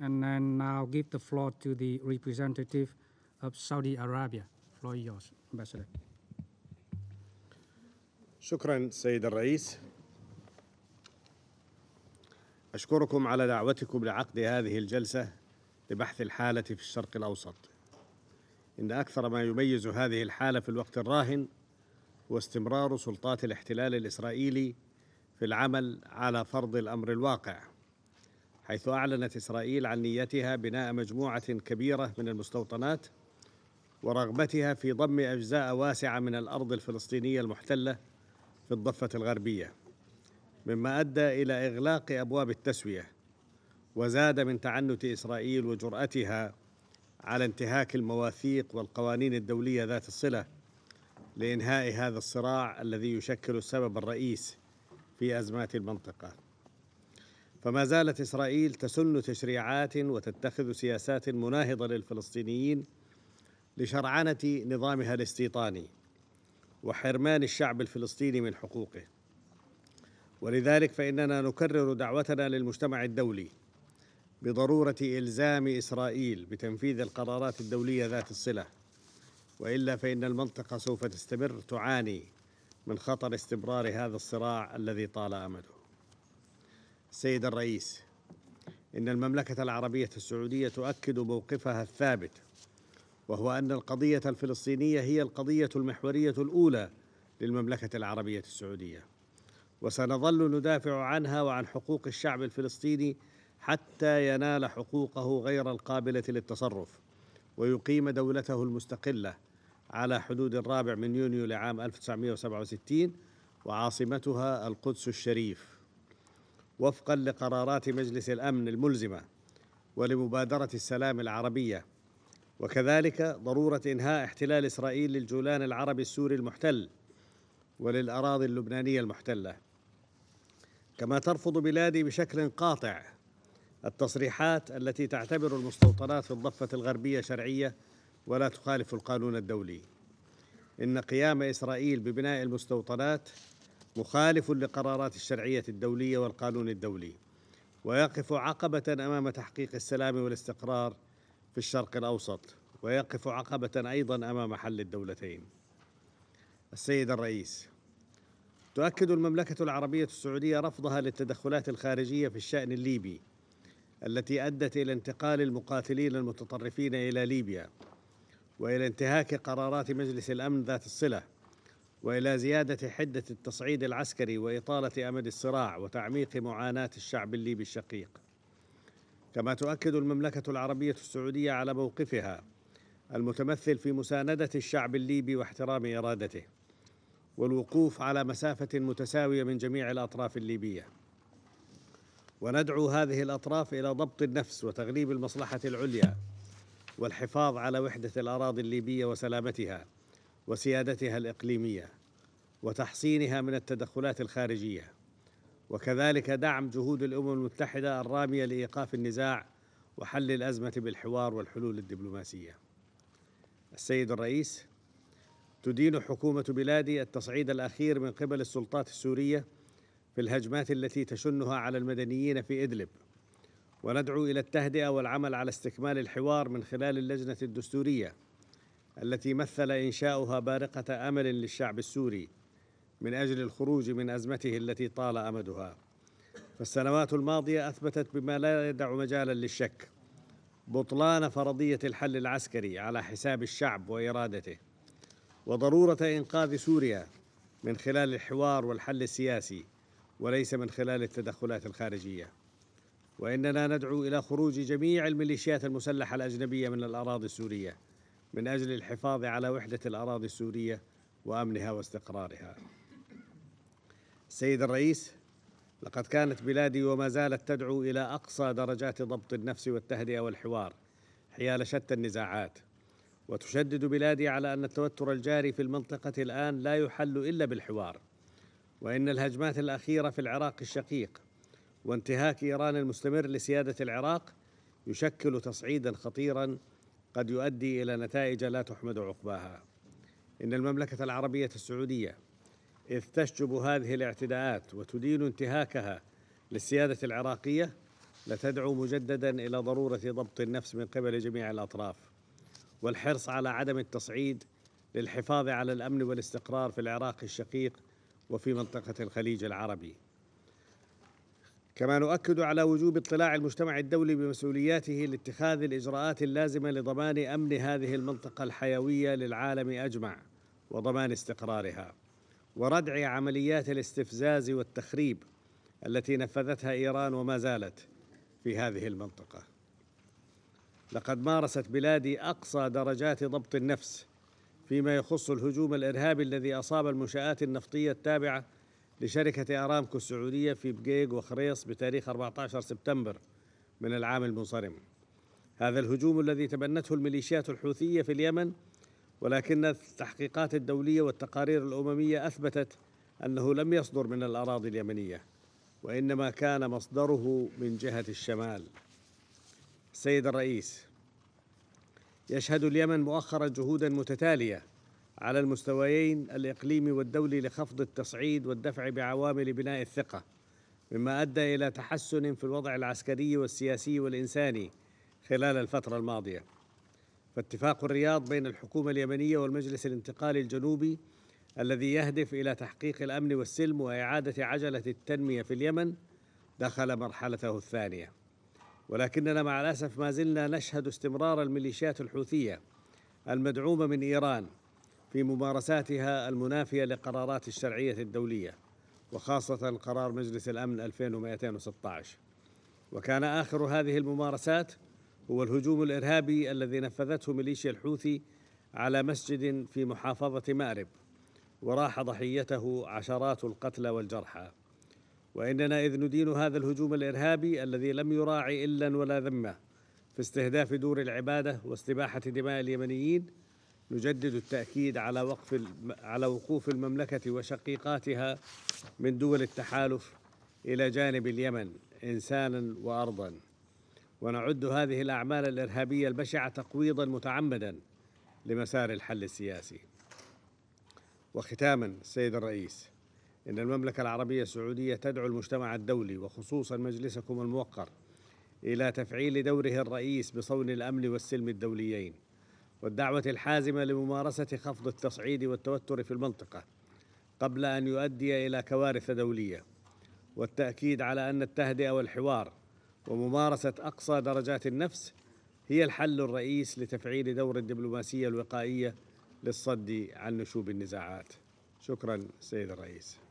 And then now give the floor to the representative of Saudi Arabia. Floor yours, Ambassador. شكرا سيد الرئيس أشكركم على دعوتكم لعقد هذه الجلسة لبحث الحالة في الشرق الأوسط إن أكثر ما يميز هذه الحالة في الوقت الراهن هو استمرار سلطات الاحتلال الإسرائيلي في العمل على فرض الأمر الواقع حيث أعلنت إسرائيل عن نيتها بناء مجموعة كبيرة من المستوطنات ورغبتها في ضم أجزاء واسعة من الأرض الفلسطينية المحتلة في الضفة الغربية مما أدى إلى إغلاق أبواب التسوية وزاد من تعنت إسرائيل وجرأتها على انتهاك المواثيق والقوانين الدولية ذات الصلة لإنهاء هذا الصراع الذي يشكل السبب الرئيس في أزمات المنطقة فما زالت إسرائيل تسن تشريعات وتتخذ سياسات مناهضة للفلسطينيين لشرعنة نظامها الاستيطاني وحرمان الشعب الفلسطيني من حقوقه ولذلك فإننا نكرر دعوتنا للمجتمع الدولي بضرورة إلزام إسرائيل بتنفيذ القرارات الدولية ذات الصلة وإلا فإن المنطقة سوف تستمر تعاني من خطر استمرار هذا الصراع الذي طال أمده السيد الرئيس إن المملكة العربية السعودية تؤكد موقفها الثابت وهو أن القضية الفلسطينية هي القضية المحورية الأولى للمملكة العربية السعودية وسنظل ندافع عنها وعن حقوق الشعب الفلسطيني حتى ينال حقوقه غير القابلة للتصرف ويقيم دولته المستقلة على حدود الرابع من يونيو لعام 1967 وعاصمتها القدس الشريف وفقا لقرارات مجلس الامن الملزمه ولمبادره السلام العربيه وكذلك ضروره انهاء احتلال اسرائيل للجولان العربي السوري المحتل وللاراضي اللبنانيه المحتله كما ترفض بلادي بشكل قاطع التصريحات التي تعتبر المستوطنات في الضفه الغربيه شرعيه ولا تخالف القانون الدولي ان قيام اسرائيل ببناء المستوطنات مخالف لقرارات الشرعيه الدوليه والقانون الدولي ويقف عقبه امام تحقيق السلام والاستقرار في الشرق الاوسط ويقف عقبه ايضا امام حل الدولتين السيد الرئيس تؤكد المملكه العربيه السعوديه رفضها للتدخلات الخارجيه في الشان الليبي التي ادت الى انتقال المقاتلين المتطرفين الى ليبيا والى انتهاك قرارات مجلس الامن ذات الصله والى زياده حده التصعيد العسكري واطاله امد الصراع وتعميق معاناه الشعب الليبي الشقيق. كما تؤكد المملكه العربيه السعوديه على موقفها المتمثل في مسانده الشعب الليبي واحترام ارادته. والوقوف على مسافه متساويه من جميع الاطراف الليبيه. وندعو هذه الاطراف الى ضبط النفس وتغليب المصلحه العليا والحفاظ على وحده الاراضي الليبيه وسلامتها وسيادتها الإقليمية وتحصينها من التدخلات الخارجية وكذلك دعم جهود الأمم المتحدة الرامية لإيقاف النزاع وحل الأزمة بالحوار والحلول الدبلوماسية السيد الرئيس تدين حكومة بلادي التصعيد الأخير من قبل السلطات السورية في الهجمات التي تشنها على المدنيين في إدلب وندعو إلى التهدئة والعمل على استكمال الحوار من خلال اللجنة الدستورية التي مثل إنشاؤها بارقة أمل للشعب السوري من أجل الخروج من أزمته التي طال أمدها فالسنوات الماضية أثبتت بما لا يدع مجالا للشك بطلان فرضية الحل العسكري على حساب الشعب وإرادته وضرورة إنقاذ سوريا من خلال الحوار والحل السياسي وليس من خلال التدخلات الخارجية وإننا ندعو إلى خروج جميع الميليشيات المسلحة الأجنبية من الأراضي السورية من أجل الحفاظ على وحدة الأراضي السورية وأمنها واستقرارها سيد الرئيس لقد كانت بلادي وما زالت تدعو إلى أقصى درجات ضبط النفس والتهدئة والحوار حيال شتى النزاعات وتشدد بلادي على أن التوتر الجاري في المنطقة الآن لا يحل إلا بالحوار وإن الهجمات الأخيرة في العراق الشقيق وانتهاك إيران المستمر لسيادة العراق يشكل تصعيدا خطيرا قد يؤدي إلى نتائج لا تحمد عقباها إن المملكة العربية السعودية إذ تشجب هذه الاعتداءات وتدين انتهاكها للسيادة العراقية لتدعو مجددا إلى ضرورة ضبط النفس من قبل جميع الأطراف والحرص على عدم التصعيد للحفاظ على الأمن والاستقرار في العراق الشقيق وفي منطقة الخليج العربي كما نؤكد على وجوب اطلاع المجتمع الدولي بمسؤولياته لاتخاذ الاجراءات اللازمه لضمان امن هذه المنطقه الحيويه للعالم اجمع وضمان استقرارها وردع عمليات الاستفزاز والتخريب التي نفذتها ايران وما زالت في هذه المنطقه لقد مارست بلادي اقصى درجات ضبط النفس فيما يخص الهجوم الارهابي الذي اصاب المنشات النفطيه التابعه لشركة أرامكو السعودية في بقيق وخريص بتاريخ 14 سبتمبر من العام المنصرم هذا الهجوم الذي تبنته الميليشيات الحوثية في اليمن ولكن التحقيقات الدولية والتقارير الأممية أثبتت أنه لم يصدر من الأراضي اليمنية وإنما كان مصدره من جهة الشمال السيد الرئيس يشهد اليمن مؤخرا جهودا متتاليه على المستويين الإقليمي والدولي لخفض التصعيد والدفع بعوامل بناء الثقة مما أدى إلى تحسن في الوضع العسكري والسياسي والإنساني خلال الفترة الماضية فاتفاق الرياض بين الحكومة اليمنية والمجلس الانتقالي الجنوبي الذي يهدف إلى تحقيق الأمن والسلم وإعادة عجلة التنمية في اليمن دخل مرحلته الثانية ولكننا مع الأسف ما زلنا نشهد استمرار الميليشيات الحوثية المدعومة من إيران في ممارساتها المنافية لقرارات الشرعية الدولية وخاصة قرار مجلس الأمن 2216 وكان آخر هذه الممارسات هو الهجوم الإرهابي الذي نفذته ميليشيا الحوثي على مسجد في محافظة مأرب وراح ضحيته عشرات القتلى والجرحى وإننا إذ ندين هذا الهجوم الإرهابي الذي لم يراعي إلا ولا ذمة في استهداف دور العبادة واستباحة دماء اليمنيين نجدد التأكيد على وقف على وقوف المملكة وشقيقاتها من دول التحالف إلى جانب اليمن إنسانا وأرضا ونعد هذه الأعمال الإرهابية البشعة تقويضا متعمدا لمسار الحل السياسي وختاما سيد الرئيس إن المملكة العربية السعودية تدعو المجتمع الدولي وخصوصا مجلسكم الموقر إلى تفعيل دوره الرئيس بصون الأمن والسلم الدوليين والدعوة الحازمة لممارسة خفض التصعيد والتوتر في المنطقة قبل أن يؤدي إلى كوارث دولية والتأكيد على أن التهدئة والحوار وممارسة أقصى درجات النفس هي الحل الرئيس لتفعيل دور الدبلوماسية الوقائية للصد عن نشوب النزاعات شكرا سيد الرئيس